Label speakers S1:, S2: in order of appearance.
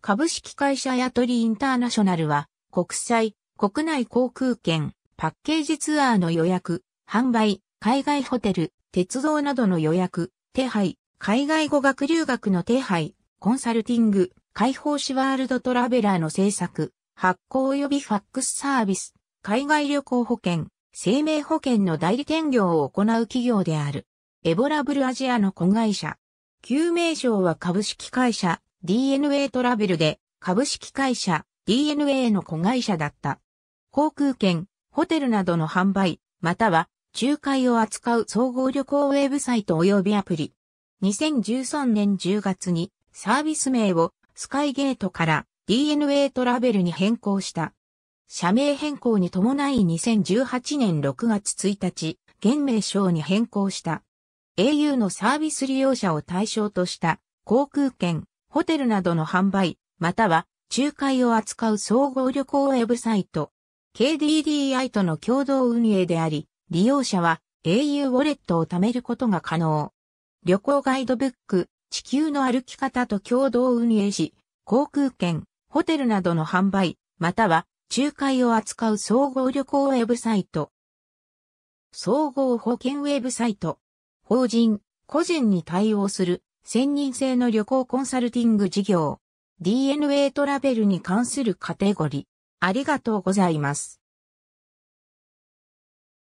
S1: 株
S2: 式会社ヤトリインターナショナルは、国際、国内航空券、パッケージツアーの予約、販売、海外ホテル、鉄道などの予約、手配、海外語学留学の手配、コンサルティング、開放誌ワールドトラベラーの制作、発行及びファックスサービス、海外旅行保険、生命保険の代理店業を行う企業である。エボラブルアジアの子会社。旧名称は株式会社 DNA トラベルで株式会社 DNA の子会社だった。航空券、ホテルなどの販売、または仲介を扱う総合旅行ウェブサイト及びアプリ。2013年10月にサービス名をスカイゲートから DNA トラベルに変更した。社名変更に伴い2018年6月1日、現名称に変更した。au のサービス利用者を対象とした航空券、ホテルなどの販売、または仲介を扱う総合旅行ウェブサイト、KDDI との共同運営であり、利用者は au ウォレットを貯めることが可能。旅行ガイドブック、地球の歩き方と共同運営し、航空券、ホテルなどの販売、または仲介を扱う総合旅行ウェブサイト。総合保険ウェブサイト。法人、個人に対応する専任制の旅行コンサルティング事業、DNA トラベルに関するカテゴリー。ありがとうございます。